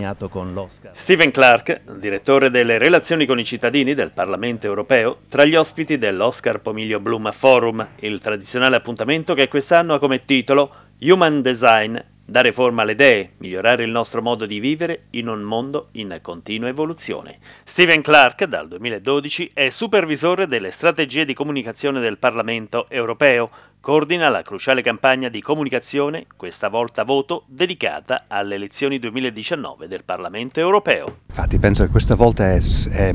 premiato con l'Oscar. Stephen Clark, direttore delle relazioni con i cittadini del Parlamento europeo, tra gli ospiti dell'Oscar Pomiglio Bloom Forum, il tradizionale appuntamento che quest'anno ha come titolo Human Design, dare forma alle idee, migliorare il nostro modo di vivere in un mondo in continua evoluzione. Stephen Clark dal 2012 è supervisore delle strategie di comunicazione del Parlamento europeo, coordina la cruciale campagna di comunicazione, questa volta voto, dedicata alle elezioni 2019 del Parlamento europeo. Infatti penso che questa volta è, è,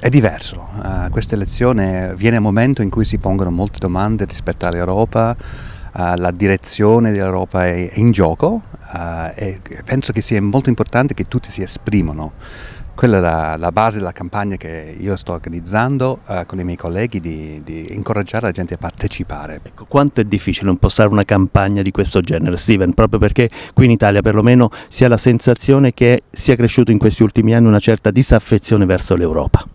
è diverso, uh, questa elezione viene a un momento in cui si pongono molte domande rispetto all'Europa, uh, la direzione dell'Europa è, è in gioco uh, e penso che sia molto importante che tutti si esprimano quella è la, la base della campagna che io sto organizzando eh, con i miei colleghi di, di, incoraggiare la gente a partecipare. Ecco, quanto è difficile impostare una campagna di questo genere, Steven, proprio perché qui in Italia perlomeno si ha la sensazione che sia cresciuto in questi ultimi anni una certa disaffezione verso l'Europa?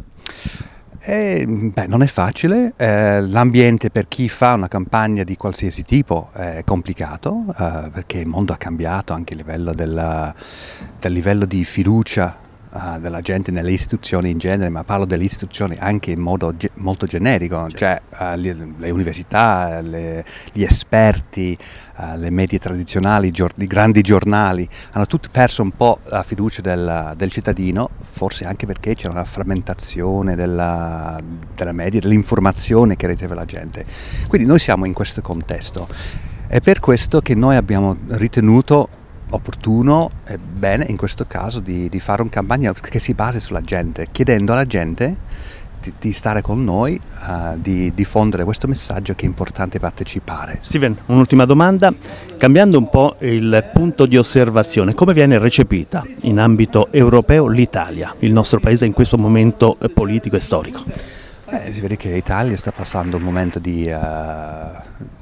Eh, beh, non è facile, eh, l'ambiente per chi fa una campagna di qualsiasi tipo è complicato eh, perché il mondo ha cambiato anche a livello della, del livello di fiducia della gente nelle istituzioni in genere, ma parlo delle istituzioni anche in modo ge- molto generico, certo. cioè uh, le, le, università, le, gli esperti, uh, le medie tradizionali, gior- i grandi giornali, hanno tutti perso un po' la fiducia del, del cittadino, forse anche perché c'è una frammentazione della, della media, dell'informazione che riceve la gente. Quindi noi siamo in questo contesto. È per questo che noi abbiamo ritenuto opportuno e bene in questo caso di, di fare una campagna che si basi sulla gente, chiedendo alla gente di, di, stare con noi, uh, di diffondere questo messaggio che è importante partecipare. Steven, un'ultima domanda, cambiando un po' il punto di osservazione, come viene recepita in ambito europeo l'Italia, il nostro paese in questo momento politico e storico? Eh, si vede che l'Italia sta passando un momento di... Uh,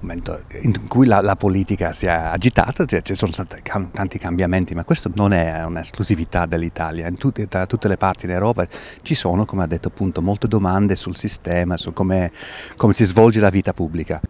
momento in cui la, la politica si è agitata, cioè ci sono stati cam- tanti cambiamenti, ma questo non è un'esclusività dell'Italia, tut- da tutte le parti d'Europa ci sono, come ha detto appunto, molte domande sul sistema, su come si svolge la vita pubblica.